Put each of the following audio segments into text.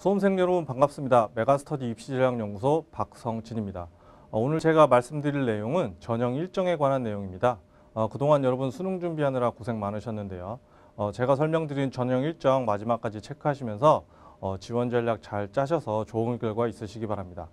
수험생 여러분 반갑습니다. 메가스터디 입시전략연구소 박성진입니다. 어, 오늘 제가 말씀드릴 내용은 전형 일정에 관한 내용입니다. 어, 그동안 여러분 수능 준비하느라 고생 많으셨는데요. 어, 제가 설명드린 전형 일정 마지막까지 체크하시면서 지원 전략 잘 짜셔서 좋은 결과 있으시기 바랍니다.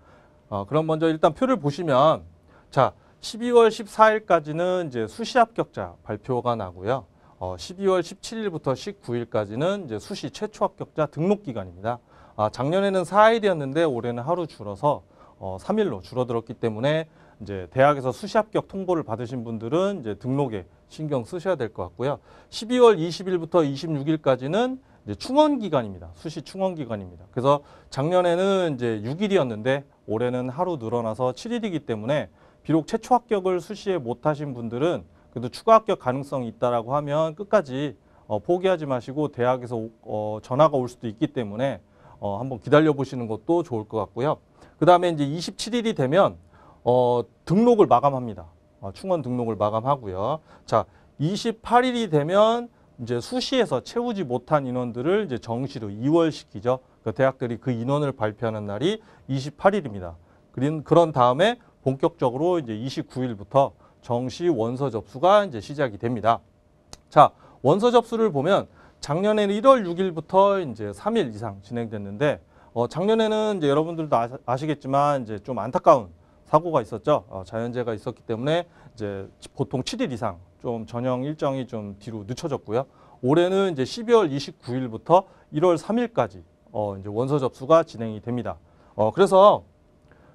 그럼 먼저 일단 표를 보시면 자 12월 14일까지는 이제 수시 합격자 발표가 나고요. 12월 17일부터 19일까지는 이제 수시 최초 합격자 등록 기간입니다. 아, 작년에는 4일이었는데 올해는 하루 줄어서 어, 3일로 줄어들었기 때문에 이제 대학에서 수시 합격 통보를 받으신 분들은 이제 등록에 신경 쓰셔야 될 것 같고요. 12월 20일부터 26일까지는 이제 충원 기간입니다. 수시 충원 기간입니다. 그래서 작년에는 이제 6일이었는데 올해는 하루 늘어나서 7일이기 때문에 비록 최초 합격을 수시에 못하신 분들은 그래도 추가 합격 가능성이 있다라고 하면 끝까지 어, 포기하지 마시고 대학에서 어, 전화가 올 수도 있기 때문에 어, 한번 기다려 보시는 것도 좋을 것 같고요. 그 다음에 이제 27일이 되면 어, 등록을 마감합니다. 어, 충원 등록을 마감하고요. 자, 28일이 되면 이제 수시에서 채우지 못한 인원들을 이제 정시로 2월시키죠. 그 대학들이 그 인원을 발표하는 날이 28일입니다. 그린 그런 다음에 본격적으로 이제 29일부터 정시 원서 접수가 이제 시작이 됩니다. 자, 원서 접수를 보면 작년에는 1월 6일부터 이제 3일 이상 진행됐는데 어, 작년에는 이제 여러분들도 아시, 겠지만 이제 좀 안타까운 사고가 있었죠. 어, 자연재해가 있었기 때문에 이제 보통 7일 이상 좀 전형 일정이 좀 뒤로 늦춰졌고요. 올해는 이제 12월 29일부터 1월 3일까지 어, 이제 원서 접수가 진행이 됩니다. 어, 그래서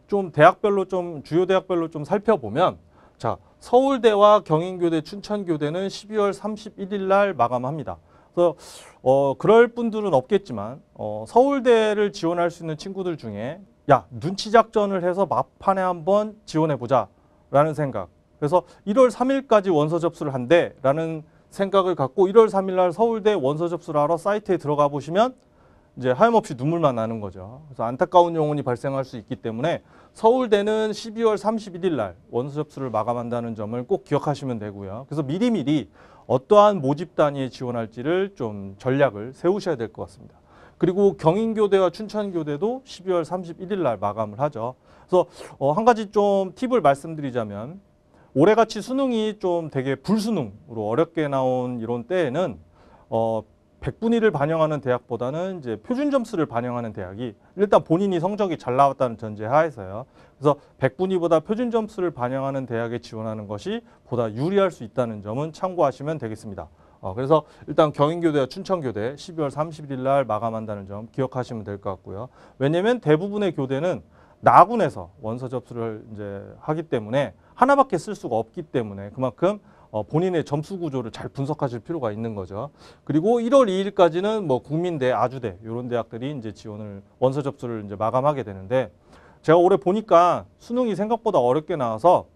좀 대학별로 좀 주요 대학별로 좀 살펴보면 자 서울대와 경인교대, 춘천교대는 12월 31일 날 마감합니다. 그래서 어, 그럴 분들은 없겠지만 어, 서울대를 지원할 수 있는 친구들 중에 야 눈치 작전을 해서 막판에 한번 지원해보자 라는 생각 그래서 1월 3일까지 원서 접수를 한대 라는 생각을 갖고 1월 3일 날 서울대 원서 접수를 하러 사이트에 들어가 보시면 이제 하염없이 눈물만 나는 거죠. 그래서 안타까운 영혼이 발생할 수 있기 때문에 서울대는 12월 31일 날 원서 접수를 마감한다는 점을 꼭 기억하시면 되고요. 그래서 미리미리 어떠한 모집 단위에 지원할지를 좀 전략을 세우셔야 될 것 같습니다. 그리고 경인교대와 춘천교대도 12월 31일 날 마감을 하죠. 그래서 어, 한 가지 좀 팁을 말씀드리자면 올해같이 수능이 좀 되게 불수능으로 어렵게 나온 이런 때에는 어, 백분위를 반영하는 대학보다는 이제 표준 점수를 반영하는 대학이 일단 본인이 성적이 잘 나왔다는 전제 하에서요. 그래서 백분위보다 표준 점수를 반영하는 대학에 지원하는 것이 보다 유리할 수 있다는 점은 참고하시면 되겠습니다. 어, 그래서 일단 경인교대와 춘천교대 12월 31일 날 마감한다는 점 기억하시면 될 것 같고요. 왜냐면 대부분의 교대는 나군에서 원서 접수를 이제 하기 때문에 하나밖에 쓸 수가 없기 때문에 그만큼 어, 본인의 점수 구조를 잘 분석하실 필요가 있는 거죠. 그리고 1월 2일까지는 뭐 국민대, 아주대 이런 대학들이 이제 지원을 원서 접수를 이제 마감하게 되는데 제가 올해 보니까 수능이 생각보다 어렵게 나와서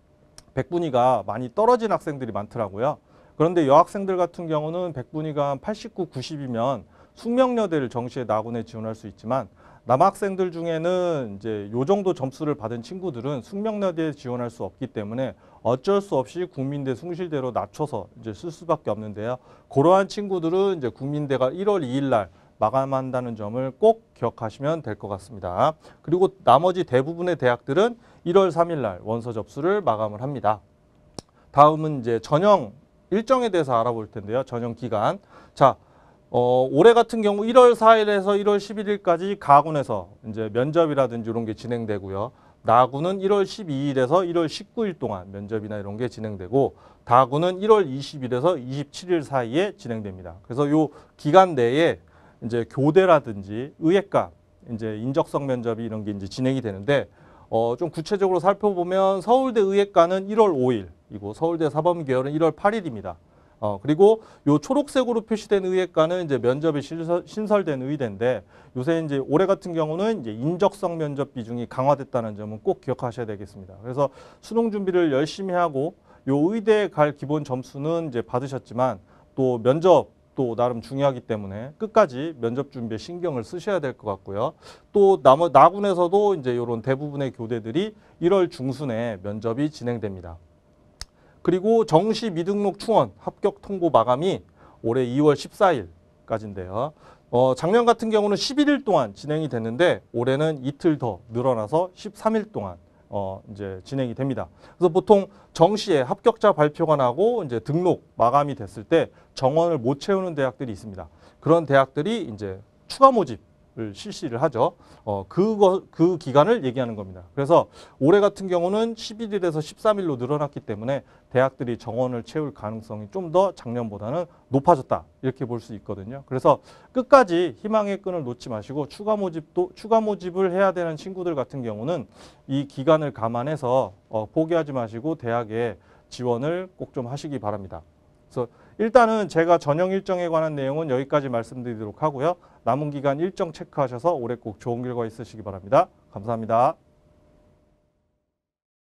백분위가 많이 떨어진 학생들이 많더라고요. 그런데 여학생들 같은 경우는 백분위가 한 89, 90이면 숙명여대를 정시에 나군에 지원할 수 있지만 남학생들 중에는 이제 요 정도 점수를 받은 친구들은 숙명여대에 지원할 수 없기 때문에 어쩔 수 없이 국민대 숭실대로 낮춰서 이제 쓸 수밖에 없는데요. 그러한 친구들은 이제 국민대가 1월 2일 날 마감한다는 점을 꼭 기억하시면 될 것 같습니다. 그리고 나머지 대부분의 대학들은 1월 3일 날 원서 접수를 마감을 합니다. 다음은 이제 전형 일정에 대해서 알아볼 텐데요. 전형 기간. 자, 어, 올해 같은 경우 1월 4일에서 1월 11일까지 가군에서 이제 면접이라든지 이런 게 진행되고요. 나군은 1월 12일에서 1월 19일 동안 면접이나 이런 게 진행되고 다군은 1월 20일에서 27일 사이에 진행됩니다. 그래서 요 기간 내에 이제 교대라든지 의예과 이제 인적성 면접이 이런 게 이제 진행이 되는데 어, 좀 구체적으로 살펴보면 서울대 의예과는 1월 5일이고 서울대 사범계열은 1월 8일입니다. 어, 그리고 요 초록색으로 표시된 의예과는 이제 면접이 신설, 된 의대인데 요새 이제 올해 같은 경우는 이제 인적성 면접 비중이 강화됐다는 점은 꼭 기억하셔야 되겠습니다. 그래서 수능 준비를 열심히 하고 요 의대에 갈 기본 점수는 이제 받으셨지만 또 면접 또 나름 중요하기 때문에 끝까지 면접 준비에 신경을 쓰셔야 될 것 같고요. 또 나무, 나군에서도 이제 이런 대부분의 교대들이 1월 중순에 면접이 진행됩니다. 그리고 정시 미등록 충원 합격 통보 마감이 올해 2월 14일까지인데요. 어, 작년 같은 경우는 11일 동안 진행이 됐는데 올해는 이틀 더 늘어나서 13일 동안 어, 이제 진행이 됩니다. 그래서 보통 정시에 합격자 발표가 나고 이제 등록 마감이 됐을 때 정원을 못 채우는 대학들이 있습니다. 그런 대학들이 이제 추가 모집 실시를 하죠. 어, 그거, 그 기간을 얘기하는 겁니다. 그래서 올해 같은 경우는 11일에서 13일로 늘어났기 때문에 대학들이 정원을 채울 가능성이 좀 더 작년보다는 높아졌다. 이렇게 볼 수 있거든요. 그래서 끝까지 희망의 끈을 놓지 마시고 추가 모집도, 추가 모집을 해야 되는 친구들 같은 경우는 이 기간을 감안해서 어, 포기하지 마시고 대학에 지원을 꼭 좀 하시기 바랍니다. 그래서 일단은 제가 전형 일정에 관한 내용은 여기까지 말씀드리도록 하고요. 남은 기간 일정 체크하셔서 올해 꼭 좋은 결과 있으시기 바랍니다. 감사합니다.